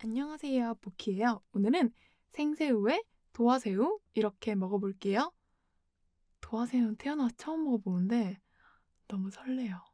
안녕하세요, 보키예요. 오늘은 생새우에 도화새우 이렇게 먹어볼게요. 도화새우는 태어나서 처음 먹어보는데 너무 설레요.